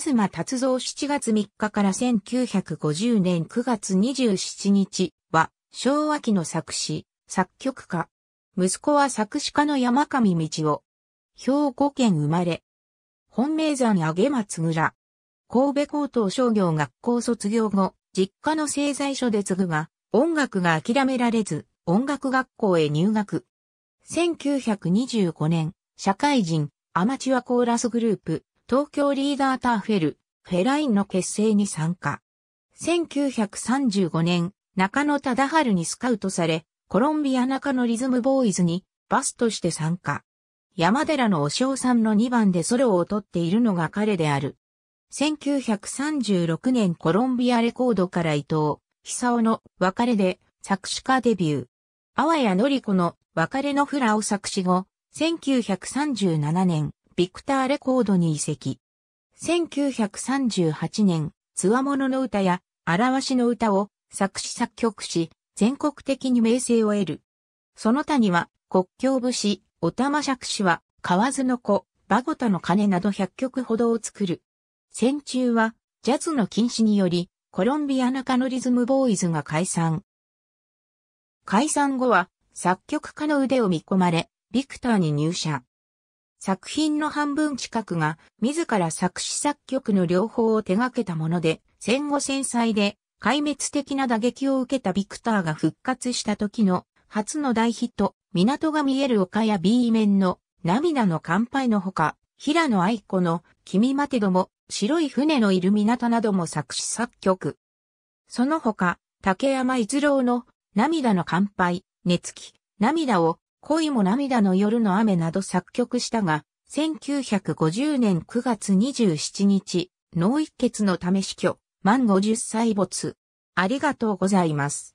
東達造7月3日から1950年9月27日は、昭和期の作詞、作曲家。息子は作詞家の山上道夫。兵庫県生まれ。本名山上松村。神戸高等商業学校卒業後、実家の製材所で継ぐが、音楽が諦められず、音楽学校へ入学。1925年、社会人、アマチュアコーラスグループ、東京リーダーターフェル、フェラインの結成に参加。1935年、中野忠治にスカウトされ、コロンビア中野リズムボーイズにバスとして参加。山寺のお尚さんの2番でソロを取っているのが彼である。1936年コロンビアレコードから伊藤、久夫の別れで作詞家デビュー。阿波谷のり子の別れのフラを作詞後、1937年、ビクターレコードに移籍。1938年、つわものの歌や、あらわしの歌を作詞作曲し、全国的に名声を得る。その他には、国境武士、おたま釈子は、河津の子、バゴタの鐘など100曲ほどを作る。戦中は、ジャズの禁止により、コロンビア中のリズムボーイズが解散。解散後は、作曲家の腕を見込まれ、ビクターに入社。作品の半分近くが自ら作詞作曲の両方を手掛けたもので、戦後戦災で壊滅的な打撃を受けたビクターが復活した時の初の大ヒット、港が見える丘や B 面の涙の乾杯のほか、平野愛子の君待てども、白い船のいる港なども作詞作曲。その他、竹山逸郎の涙の乾杯、熱気、涙を恋も涙の夜の雨など作曲したが、1950年9月27日、脳一血のため死去、満50歳没。ありがとうございます。